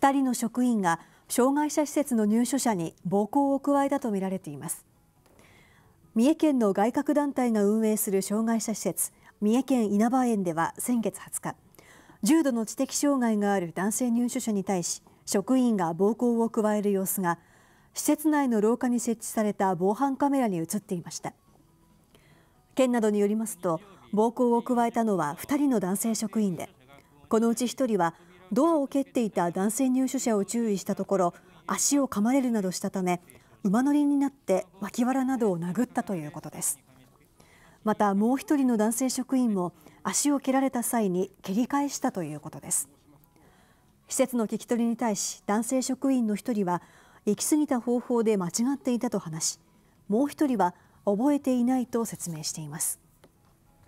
2人の職員が障害者施設の入所者に暴行を加えたとみられています三重県の外郭団体が運営する障害者施設三重県稲葉園では先月20日重度の知的障害がある男性入所者に対し職員が暴行を加える様子が施設内の廊下に設置された防犯カメラに映っていました県などによりますと暴行を加えたのは2人の男性職員でこのうち1人はドアを蹴っていた男性入所者を注意したところ足を噛まれるなどしたため馬乗りになって脇腹などを殴ったということですまたもう1人の男性職員も足を蹴られた際に蹴り返したということです施設の聞き取りに対し男性職員の1人は行き過ぎた方法で間違っていたと話しもう1人は覚えていないと説明しています